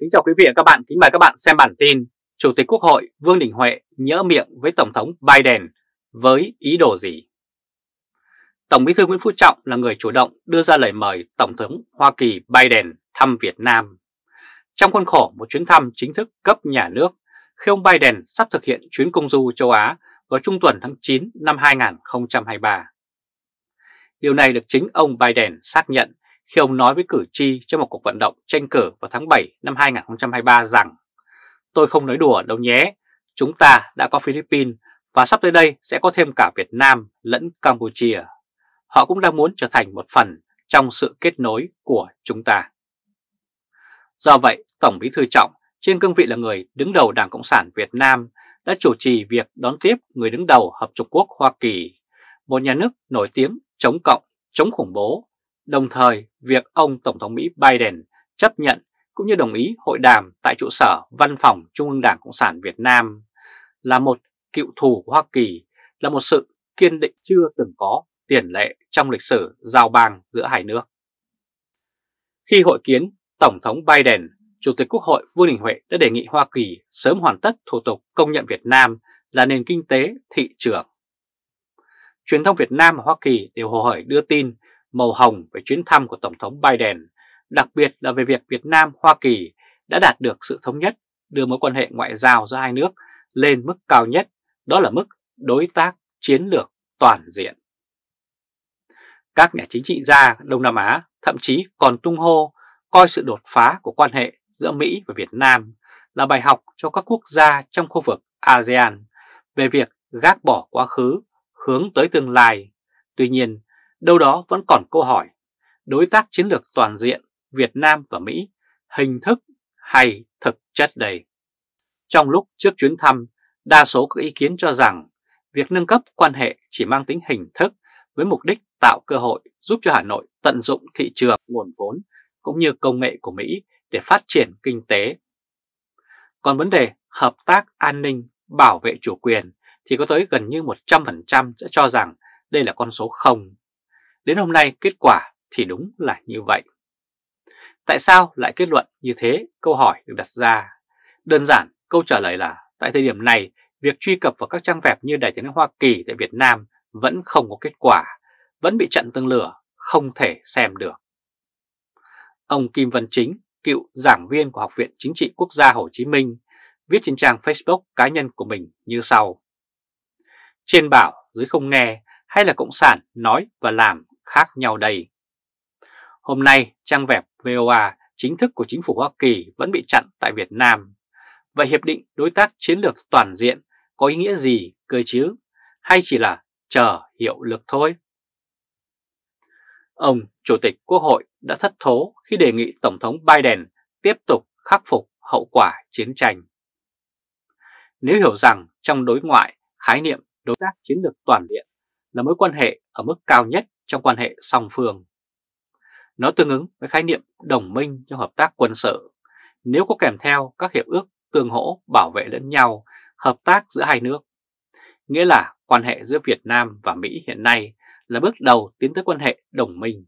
Kính chào quý vị và các bạn, kính mời các bạn xem bản tin Chủ tịch Quốc hội Vương Đình Huệ nhỡ miệng với Tổng thống Biden với ý đồ gì? Tổng bí thư Nguyễn Phú Trọng là người chủ động đưa ra lời mời Tổng thống Hoa Kỳ Biden thăm Việt Nam. Trong khuôn khổ một chuyến thăm chính thức cấp nhà nước, khi ông Biden sắp thực hiện chuyến công du châu Á vào trung tuần tháng 9 năm 2023. Điều này được chính ông Biden xác nhận khi ông nói với cử tri trong một cuộc vận động tranh cử vào tháng 7 năm 2023 rằng Tôi không nói đùa đâu nhé, chúng ta đã có Philippines và sắp tới đây sẽ có thêm cả Việt Nam lẫn Campuchia. Họ cũng đang muốn trở thành một phần trong sự kết nối của chúng ta. Do vậy, Tổng bí thư Trọng trên cương vị là người đứng đầu Đảng Cộng sản Việt Nam đã chủ trì việc đón tiếp người đứng đầu Hợp Trung Quốc Hoa Kỳ, một nhà nước nổi tiếng chống cộng, chống khủng bố Đồng thời, việc ông Tổng thống Mỹ Biden chấp nhận cũng như đồng ý hội đàm tại trụ sở Văn phòng Trung ương Đảng Cộng sản Việt Nam là một cựu thù của Hoa Kỳ, là một sự kiên định chưa từng có tiền lệ trong lịch sử giao bang giữa hai nước. Khi hội kiến Tổng thống Biden, Chủ tịch Quốc hội Vương Đình Huệ đã đề nghị Hoa Kỳ sớm hoàn tất thủ tục công nhận Việt Nam là nền kinh tế thị trường. Truyền thông Việt Nam và Hoa Kỳ đều hồ hởi đưa tin màu hồng về chuyến thăm của Tổng thống Biden, đặc biệt là về việc Việt Nam-Hoa Kỳ đã đạt được sự thống nhất đưa mối quan hệ ngoại giao giữa hai nước lên mức cao nhất, đó là mức đối tác chiến lược toàn diện. Các nhà chính trị gia Đông Nam Á thậm chí còn tung hô coi sự đột phá của quan hệ giữa Mỹ và Việt Nam là bài học cho các quốc gia trong khu vực ASEAN về việc gác bỏ quá khứ hướng tới tương lai. Tuy nhiên, đâu đó vẫn còn câu hỏi đối tác chiến lược toàn diện Việt Nam và Mỹ hình thức hay thực chất đây. Trong lúc trước chuyến thăm, đa số các ý kiến cho rằng việc nâng cấp quan hệ chỉ mang tính hình thức với mục đích tạo cơ hội giúp cho Hà Nội tận dụng thị trường nguồn vốn cũng như công nghệ của Mỹ để phát triển kinh tế. Còn vấn đề hợp tác an ninh, bảo vệ chủ quyền thì có tới gần như 100% sẽ cho rằng đây là con số không Đến hôm nay kết quả thì đúng là như vậy. Tại sao lại kết luận như thế? Câu hỏi được đặt ra. Đơn giản, câu trả lời là tại thời điểm này, việc truy cập vào các trang web như Đại tiếng Hoa Kỳ tại Việt Nam vẫn không có kết quả, vẫn bị chặn tương lửa, không thể xem được. Ông Kim Văn Chính, cựu giảng viên của Học viện Chính trị Quốc gia Hồ Chí Minh, viết trên trang Facebook cá nhân của mình như sau. Trên bảo dưới không nghe hay là Cộng sản nói và làm khác nhau đây? Hôm nay trang web VOA chính thức của chính phủ Hoa Kỳ vẫn bị chặn tại Việt Nam. Vậy Hiệp định Đối tác Chiến lược Toàn diện có ý nghĩa gì cơ chứ? Hay chỉ là chờ hiệu lực thôi? Ông Chủ tịch Quốc hội đã thất thố khi đề nghị Tổng thống Biden tiếp tục khắc phục hậu quả chiến tranh. Nếu hiểu rằng trong đối ngoại khái niệm đối tác chiến lược toàn diện là mối quan hệ ở mức cao nhất trong quan hệ song phương. Nó tương ứng với khái niệm đồng minh trong hợp tác quân sự. Nếu có kèm theo các hiệp ước tương hỗ bảo vệ lẫn nhau, hợp tác giữa hai nước. Nghĩa là quan hệ giữa Việt Nam và Mỹ hiện nay là bước đầu tiến tới quan hệ đồng minh.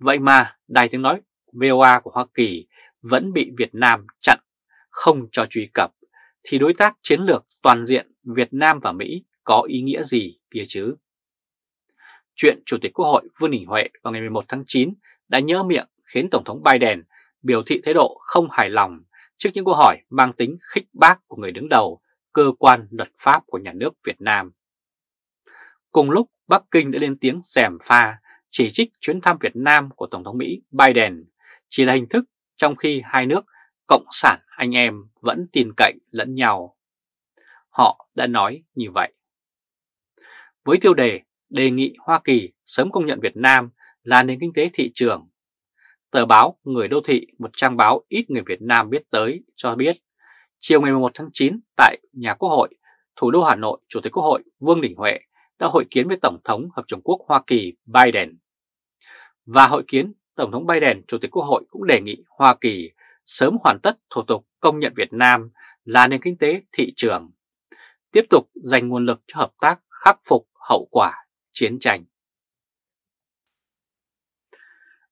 Vậy mà Đài Tiếng Nói VOA của Hoa Kỳ vẫn bị Việt Nam chặn, không cho truy cập, thì đối tác chiến lược toàn diện Việt Nam và Mỹ có ý nghĩa gì kia chứ? chuyện Chủ tịch Quốc hội Vương Đình Huệ vào ngày 11 tháng 9 đã nhớ miệng khiến Tổng thống Biden biểu thị thái độ không hài lòng trước những câu hỏi mang tính khích bác của người đứng đầu cơ quan luật pháp của nhà nước Việt Nam. Cùng lúc, Bắc Kinh đã lên tiếng xèm pha chỉ trích chuyến thăm Việt Nam của Tổng thống Mỹ Biden chỉ là hình thức trong khi hai nước cộng sản anh em vẫn tin cậy lẫn nhau. Họ đã nói như vậy. Với tiêu đề đề nghị Hoa Kỳ sớm công nhận Việt Nam là nền kinh tế thị trường. Tờ báo Người Đô Thị, một trang báo ít người Việt Nam biết tới, cho biết chiều ngày 11 tháng 9 tại nhà Quốc hội, thủ đô Hà Nội, Chủ tịch Quốc hội Vương Đình Huệ đã hội kiến với Tổng thống Hợp Trung Quốc Hoa Kỳ Biden. Và hội kiến, Tổng thống Biden, Chủ tịch Quốc hội cũng đề nghị Hoa Kỳ sớm hoàn tất thủ tục công nhận Việt Nam là nền kinh tế thị trường, tiếp tục dành nguồn lực cho hợp tác khắc phục hậu quả chiến tranh.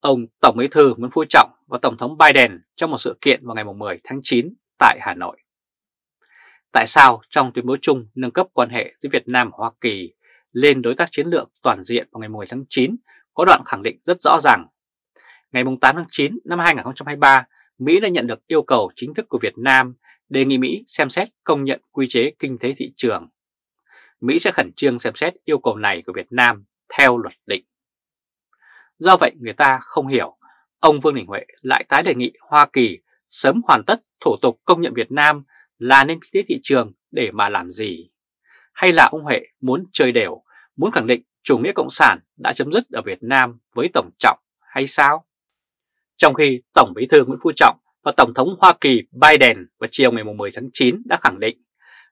Ông Tổng Bí thư Nguyễn Phú Trọng và Tổng thống Biden trong một sự kiện vào ngày 10 tháng 9 tại Hà Nội. Tại sao trong tuyên bố chung nâng cấp quan hệ giữa Việt Nam và Hoa Kỳ lên đối tác chiến lược toàn diện vào ngày 10 tháng 9 có đoạn khẳng định rất rõ ràng. Ngày 8 tháng 9 năm 2023, Mỹ đã nhận được yêu cầu chính thức của Việt Nam đề nghị Mỹ xem xét công nhận quy chế kinh tế thị trường Mỹ sẽ khẩn trương xem xét yêu cầu này của Việt Nam theo luật định. Do vậy người ta không hiểu, ông Vương Đình Huệ lại tái đề nghị Hoa Kỳ sớm hoàn tất thủ tục công nhận Việt Nam là nền kinh tế thị trường để mà làm gì? Hay là ông Huệ muốn chơi đều, muốn khẳng định chủ nghĩa cộng sản đã chấm dứt ở Việt Nam với Tổng Trọng hay sao? Trong khi Tổng Bí thư Nguyễn Phú Trọng và Tổng thống Hoa Kỳ Biden vào chiều ngày 10 tháng 9 đã khẳng định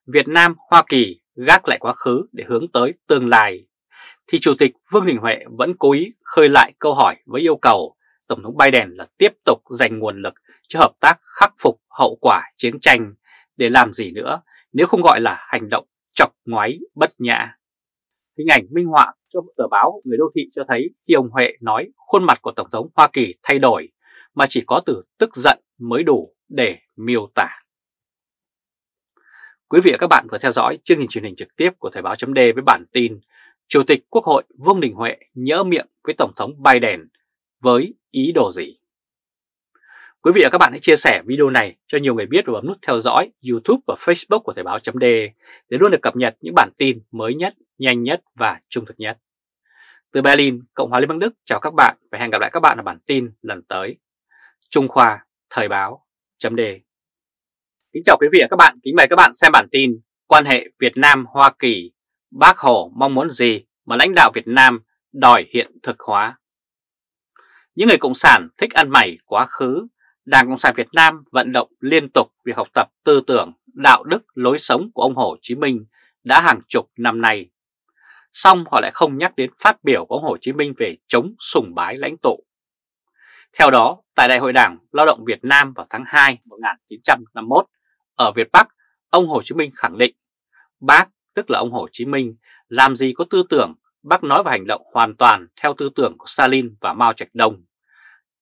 Việt Nam-Hoa Kỳ gác lại quá khứ để hướng tới tương lai, thì Chủ tịch Vương Đình Huệ vẫn cố ý khơi lại câu hỏi với yêu cầu Tổng thống Biden là tiếp tục dành nguồn lực cho hợp tác khắc phục hậu quả chiến tranh để làm gì nữa nếu không gọi là hành động chọc ngoáy bất nhã. Hình ảnh minh họa cho tờ báo Người Đô Thị cho thấy khi ông Huệ nói khuôn mặt của Tổng thống Hoa Kỳ thay đổi mà chỉ có từ tức giận mới đủ để miêu tả. Quý vị và các bạn vừa theo dõi chương trình truyền hình trực tiếp của Thời báo chấm với bản tin Chủ tịch Quốc hội Vương Đình Huệ nhỡ miệng với Tổng thống Biden với ý đồ gì? Quý vị và các bạn hãy chia sẻ video này cho nhiều người biết và bấm nút theo dõi YouTube và Facebook của Thời báo chấm để luôn được cập nhật những bản tin mới nhất, nhanh nhất và trung thực nhất. Từ Berlin, Cộng hòa Liên bang Đức chào các bạn và hẹn gặp lại các bạn ở bản tin lần tới. Trung Khoa Thời báo chấm Kính chào quý vị và các bạn, kính mời các bạn xem bản tin Quan hệ Việt Nam-Hoa Kỳ, bác Hồ mong muốn gì mà lãnh đạo Việt Nam đòi hiện thực hóa Những người Cộng sản thích ăn mày quá khứ, Đảng Cộng sản Việt Nam vận động liên tục việc học tập tư tưởng, đạo đức, lối sống của ông Hồ Chí Minh đã hàng chục năm nay Xong họ lại không nhắc đến phát biểu của ông Hồ Chí Minh về chống sùng bái lãnh tụ theo đó, tại Đại hội Đảng Lao động Việt Nam vào tháng 2 1951, ở Việt Bắc, ông Hồ Chí Minh khẳng định, bác tức là ông Hồ Chí Minh làm gì có tư tưởng, bác nói và hành động hoàn toàn theo tư tưởng của Stalin và Mao Trạch Đông.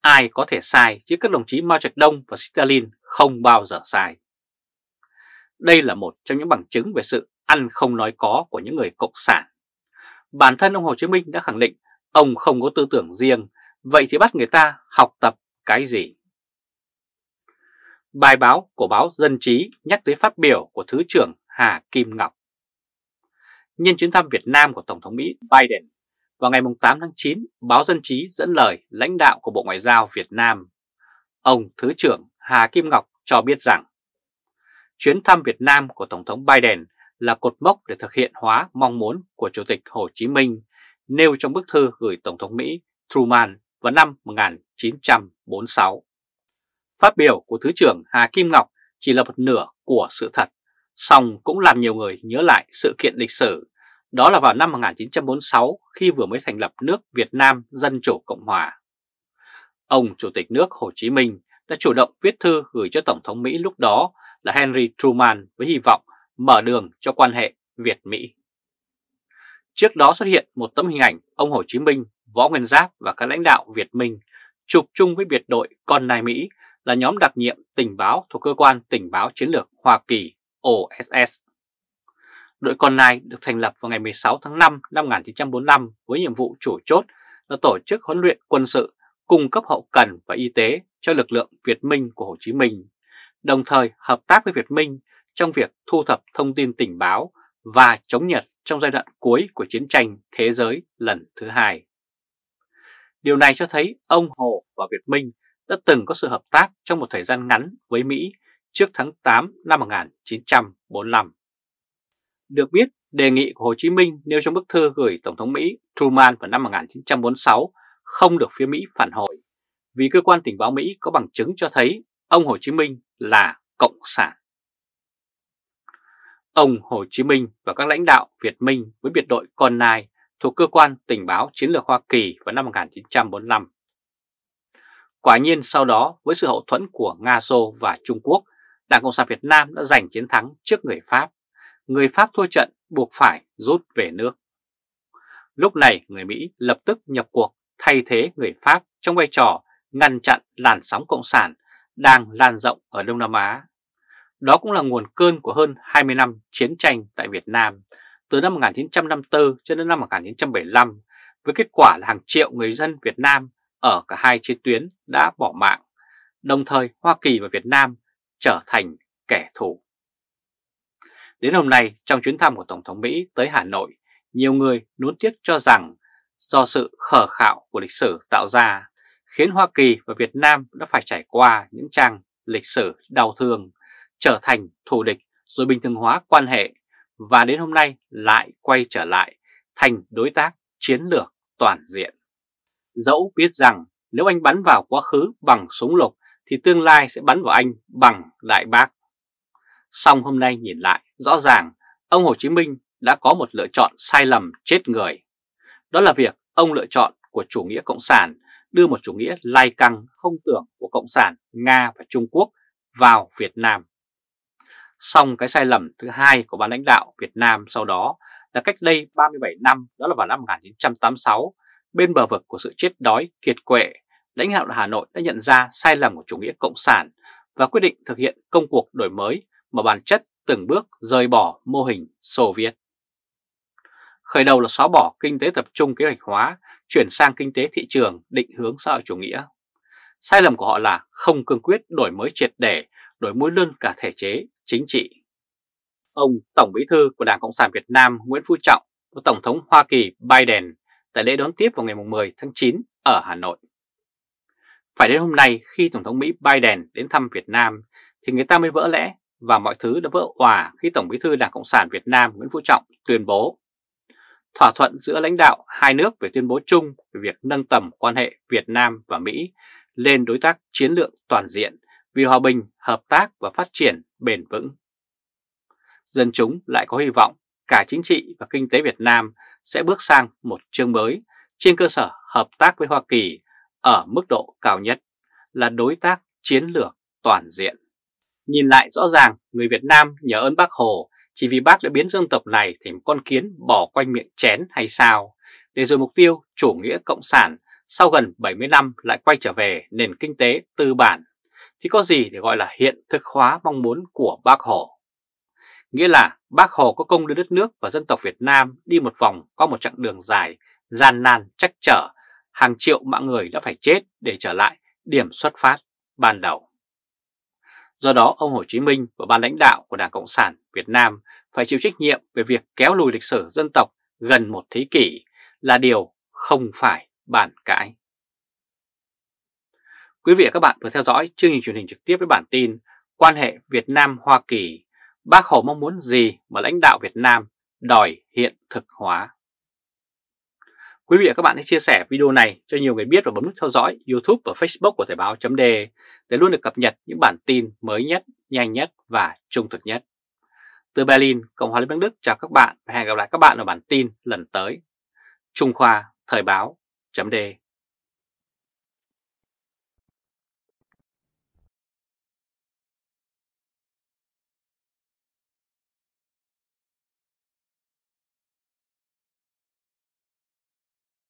Ai có thể sai chứ các đồng chí Mao Trạch Đông và Stalin không bao giờ sai. Đây là một trong những bằng chứng về sự ăn không nói có của những người cộng sản. Bản thân ông Hồ Chí Minh đã khẳng định ông không có tư tưởng riêng, vậy thì bắt người ta học tập cái gì? Bài báo của báo Dân Trí nhắc tới phát biểu của Thứ trưởng Hà Kim Ngọc. Nhân chuyến thăm Việt Nam của Tổng thống Mỹ Biden, vào ngày 8 tháng 9, báo Dân Trí dẫn lời lãnh đạo của Bộ Ngoại giao Việt Nam. Ông Thứ trưởng Hà Kim Ngọc cho biết rằng chuyến thăm Việt Nam của Tổng thống Biden là cột mốc để thực hiện hóa mong muốn của Chủ tịch Hồ Chí Minh nêu trong bức thư gửi Tổng thống Mỹ Truman vào năm 1946. Phát biểu của Thứ trưởng Hà Kim Ngọc chỉ là một nửa của sự thật, song cũng làm nhiều người nhớ lại sự kiện lịch sử. Đó là vào năm 1946 khi vừa mới thành lập nước Việt Nam Dân Chủ Cộng Hòa. Ông Chủ tịch nước Hồ Chí Minh đã chủ động viết thư gửi cho Tổng thống Mỹ lúc đó là Henry Truman với hy vọng mở đường cho quan hệ Việt-Mỹ. Trước đó xuất hiện một tấm hình ảnh ông Hồ Chí Minh, Võ Nguyên Giáp và các lãnh đạo Việt Minh chụp chung với biệt đội con nai Mỹ là nhóm đặc nhiệm tình báo thuộc Cơ quan Tình báo Chiến lược Hoa Kỳ OSS. Đội con này được thành lập vào ngày 16 tháng 5 năm 1945 với nhiệm vụ chủ chốt là tổ chức huấn luyện quân sự, cung cấp hậu cần và y tế cho lực lượng Việt Minh của Hồ Chí Minh, đồng thời hợp tác với Việt Minh trong việc thu thập thông tin tình báo và chống Nhật trong giai đoạn cuối của chiến tranh thế giới lần thứ hai. Điều này cho thấy ông Hồ và Việt Minh đã từng có sự hợp tác trong một thời gian ngắn với Mỹ trước tháng 8 năm 1945. Được biết, đề nghị của Hồ Chí Minh nêu trong bức thư gửi Tổng thống Mỹ Truman vào năm 1946 không được phía Mỹ phản hồi, vì cơ quan tình báo Mỹ có bằng chứng cho thấy ông Hồ Chí Minh là Cộng sản. Ông Hồ Chí Minh và các lãnh đạo Việt Minh với biệt đội Con Nai thuộc Cơ quan Tình báo Chiến lược Hoa Kỳ vào năm 1945 Quả nhiên sau đó với sự hậu thuẫn của Nga Xô và Trung Quốc, Đảng Cộng sản Việt Nam đã giành chiến thắng trước người Pháp. Người Pháp thua trận buộc phải rút về nước. Lúc này người Mỹ lập tức nhập cuộc thay thế người Pháp trong vai trò ngăn chặn làn sóng Cộng sản đang lan rộng ở Đông Nam Á. Đó cũng là nguồn cơn của hơn 20 năm chiến tranh tại Việt Nam từ năm 1954 cho đến năm 1975 với kết quả là hàng triệu người dân Việt Nam ở cả hai chiến tuyến đã bỏ mạng, đồng thời Hoa Kỳ và Việt Nam trở thành kẻ thù. Đến hôm nay, trong chuyến thăm của Tổng thống Mỹ tới Hà Nội, nhiều người nuốn tiếc cho rằng do sự khờ khạo của lịch sử tạo ra khiến Hoa Kỳ và Việt Nam đã phải trải qua những trang lịch sử đau thương, trở thành thù địch rồi bình thường hóa quan hệ và đến hôm nay lại quay trở lại thành đối tác chiến lược toàn diện. Dẫu biết rằng nếu anh bắn vào quá khứ bằng súng lục thì tương lai sẽ bắn vào anh bằng đại bác. Song hôm nay nhìn lại, rõ ràng ông Hồ Chí Minh đã có một lựa chọn sai lầm chết người. Đó là việc ông lựa chọn của chủ nghĩa Cộng sản đưa một chủ nghĩa lai căng không tưởng của Cộng sản Nga và Trung Quốc vào Việt Nam. Song cái sai lầm thứ hai của ban lãnh đạo Việt Nam sau đó là cách đây 37 năm, đó là vào năm 1986, bên bờ vực của sự chết đói, kiệt quệ, lãnh đạo Hà Nội đã nhận ra sai lầm của chủ nghĩa cộng sản và quyết định thực hiện công cuộc đổi mới mà bản chất từng bước rời bỏ mô hình Xô Viết. Khởi đầu là xóa bỏ kinh tế tập trung kế hoạch hóa, chuyển sang kinh tế thị trường định hướng xã hội chủ nghĩa. Sai lầm của họ là không cương quyết đổi mới triệt để, đổi mới luôn cả thể chế, chính trị. Ông Tổng Bí thư của Đảng Cộng sản Việt Nam Nguyễn Phú Trọng và Tổng thống Hoa Kỳ Biden là lễ đón tiếp vào ngày 10 tháng 9 ở Hà Nội. Phải đến hôm nay khi Tổng thống Mỹ Biden đến thăm Việt Nam thì người ta mới vỡ lẽ và mọi thứ đã vỡ hòa khi Tổng bí thư Đảng Cộng sản Việt Nam Nguyễn Phú Trọng tuyên bố thỏa thuận giữa lãnh đạo hai nước về tuyên bố chung về việc nâng tầm quan hệ Việt Nam và Mỹ lên đối tác chiến lược toàn diện vì hòa bình, hợp tác và phát triển bền vững. Dân chúng lại có hy vọng cả chính trị và kinh tế Việt Nam sẽ bước sang một chương mới trên cơ sở hợp tác với Hoa Kỳ ở mức độ cao nhất là đối tác chiến lược toàn diện. Nhìn lại rõ ràng người Việt Nam nhớ ơn bác Hồ chỉ vì bác đã biến dân tộc này thành một con kiến bỏ quanh miệng chén hay sao, để rồi mục tiêu chủ nghĩa cộng sản sau gần 70 năm lại quay trở về nền kinh tế tư bản, thì có gì để gọi là hiện thực hóa mong muốn của bác Hồ. Nghĩa là bác Hồ có công đưa đất nước và dân tộc Việt Nam đi một vòng qua một chặng đường dài, gian nan, trắc trở, hàng triệu mạng người đã phải chết để trở lại điểm xuất phát ban đầu. Do đó, ông Hồ Chí Minh và ban lãnh đạo của Đảng Cộng sản Việt Nam phải chịu trách nhiệm về việc kéo lùi lịch sử dân tộc gần một thế kỷ là điều không phải bàn cãi. Quý vị và các bạn vừa theo dõi chương trình truyền hình trực tiếp với bản tin Quan hệ Việt Nam-Hoa Kỳ Bác Hồ mong muốn gì mà lãnh đạo Việt Nam đòi hiện thực hóa. Quý vị và các bạn hãy chia sẻ video này cho nhiều người biết và bấm nút theo dõi YouTube và Facebook của Thời báo .de để luôn được cập nhật những bản tin mới nhất, nhanh nhất và trung thực nhất. Từ Berlin, Cộng hòa Liên bang Đức chào các bạn và hẹn gặp lại các bạn ở bản tin lần tới. Trung Khoa Thời báo .de